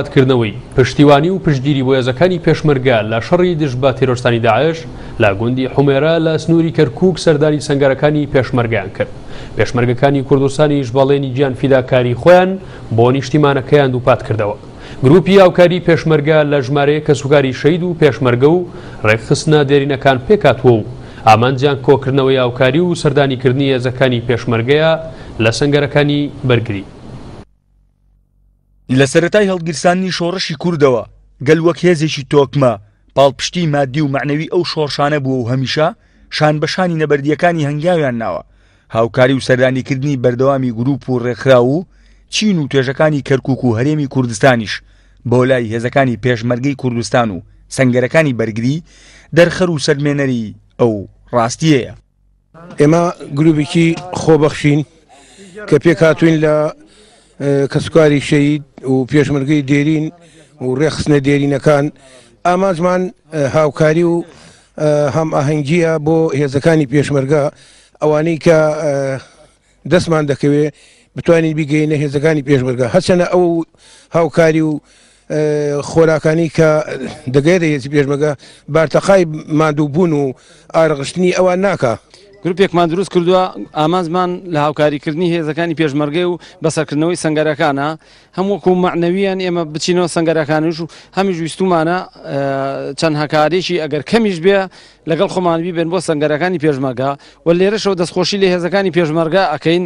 کردنەوەی پشتیوانی و پشتگیری بۆیەزەکانی پێشمەرگا لە شەڕی دژ بە تێرۆستانی داعش لا گوندی حومێرا لە سنووری کەرکک سەرداری سنگارەکانی پێشمەرگیان کرد پێشمەرگەکانی کوردستانیش بەڵێنی گیان فیداکاری خۆیان بۆ نیشتیمانەکەیان دووپات کردەوە گروپی یاوکاری پێشمەرگا لە ژمارەیە کە سوگاری شەید و پێشمەرگە و ڕێکخستنە دێرینەکان پێکاتوە و ئامانجیان کۆکردنەوەی یاوکاری و سەردانیکردنی هێزەکانی پێشمەرگەیە لە سنگەرەکانی بەرگری لە سەتای هەڵگیرسانی شۆڕشی کووردەوە گەل وەک هێزێکی تۆکمە پاڵپشتی مادی و معنەوی ئەو شۆڕشانە بووە و هەمیشە شان بەشانی نەبەردیەکانی هەنگاویان ناوە هاوکاری و سەردانیکردنی بەردەوامی گروپ و ڕێکخرا و چین و توێژەکانی کەرکک و هەرێمی کوردستانیش بۆ لای هێزەکانی پێشمەرگەی کوردستان و سنگەرەکانی بەرگری دەرخەر و سەرمێنەری ئەو ڕاستیەیە ئێمە گروبێکی خۆبەخشین کە پێک هاتوین لە کە سوکاری شەید و پێشمرگی دێرین و ڕێخستنە دێرینەکان ئاماژمان هاوکاری و هەم ئاهەنگگیە بۆ هێزەکانی پێشمەرگە ئەوانەی کە دەستمان دەکەوێت بتوانین بیگەینە هێزەکانی پێشمەرگە هەچەنە ئەو هاوکاری و خۆراکانی کە دەگەێتە هێزی پێشمەگە بارتەخای مادوو بوون و ئارغشتنی ئەوان ناکە گرروپێکمان دروست کردووە ئامانزمان لە هاوکاریکردنی هێزەکانی پێشمەرگی و بەسەرکردنەوەی سنگەرەکانە هەمووەکو معنەویان ئێمە بچینەوە سنگەرەکانش و هەمیش ویستومانە چەند هەکارێکی ئەگەر کەمیش بێ لەگەڵ خۆمانبی بێن بۆ سنگەرەکانی پێشمەرگا و لێرەشەوە دەستخۆشی لە هێزەکانی پێشمەرگا ئەکەین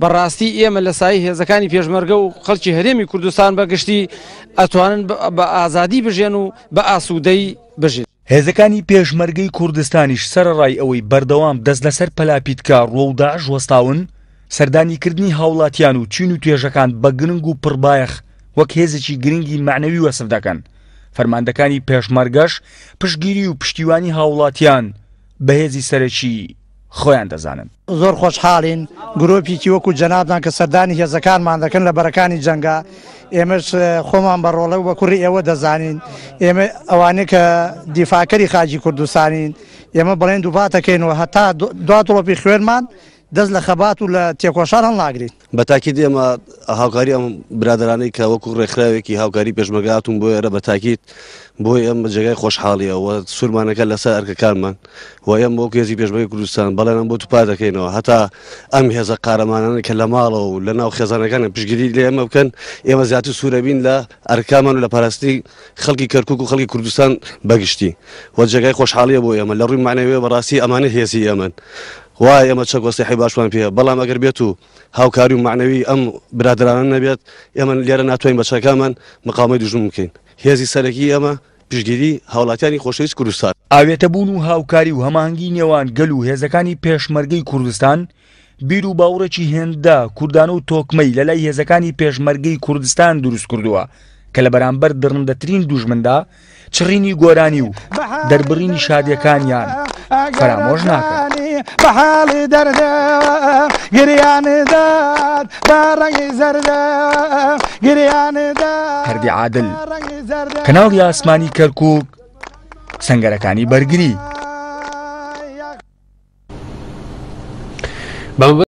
بەڕاستی ئێمە لە سای هێزەکانی پێشمەرگە و خەڵکی هەرێمی کوردستان بەگشتی ئەتوانن بە ئازادی بژێن و بە ئاسوودەی بژێت هێزەکانی پێشمەرگەی کوردستانیش سەرڕای ئەوەی بەردەوام دەست لەسەر پەلاپیتکە ڕۆودا ژوەستاون سەردانیکردنی هاوڵاتیان و چین و توێژەکان بە گرنگ و پڕبایەخ وەک هێزێکی گرنگی معنەوی وەسف دەکەن فەرماندەکانی پێشمەرگەش پشگیری و پشتیوانی هاوڵاتیان بەهێزی سەرەکی خۆیان دەزانن زۆر خۆشحاڵین گرۆپیکی وەکو جەنابان کە سەردانی هێزەکانمان دەکەن لە بەرەکانی جەنگا ئێمەش خۆمان بە ڕۆڵە وە کوڕی ئێوە دەزانین ئێمە ئەوانەیە کە دیفاکەری خاجی کوردستانین ئێمە بڵێن دووباتەکەینەوە هەتا دو دڵۆپی خوێنمان دەست لە خەبات و لە تێکۆشار هەڵ ناگرین بە تاکی ئێمە هاوکاری ئەم برادرانەی کە وەکو ڕێکخراوێکی هاوکاری پێشمەگاتون بۆ ێرە بە تاکیت بۆی ئەم جگای خۆشحاڵیەوە سوورمانەکە لەسەر ئەرکەکانمان و ئەم بۆ کێزی پێشمەی کوردستان بەڵێنم بۆ توپا دەکەینەوە هەتا ئەم هێزە قارەمانانە کە لە ماڵەوە و لە ناو خێزانەکانە پشگیری لە ئێمە بکەن ئێمە زیاتر سوورەبین لە ئەرکامان و لە پاراستنی خەڵکی کەرکک و خەڵکی کوردستان بەگشتی وە جگای خۆشحاڵیە بۆ ئێمە لە ڕووی مانەوێ بەڕاستی ئەمانە هێزی ئەمن وای ئێمە چەک وەسیحی باشوان پێە بەڵام ئەگەر بێت و هاوکاری و معنەوی ئەم برادرانە نەبێت ئێمە لێرە ناتوانین بەچەکانمان مقامی دژم بکەین هێزی سەرەکی ئێمە پشتگیری هاوڵاتیانی خۆشەویست کوردستان ئاوێتە بوون و هاوکاری و هەماهنگگی نێوان گەل و هێزەکانی پێشمەرگەی کوردستان بیر و باوڕێکی هێندا کوردان و تۆکمەی لەلای هێزەکانی پێشمەرگەی کوردستان دروست کردووە کە لە بەرامبەر درندەترین دوژمندا چڕینی گۆرانی و دەربڕینی شادیەکانیان فەرامۆژ ناکەن بە حاڵی دەردە گریانەدات بە ڕەنگی زەردە گریانەدا هەردی عادل کەناڵی ئاسمانی کەرکک سنگەرەکانی بەرگری.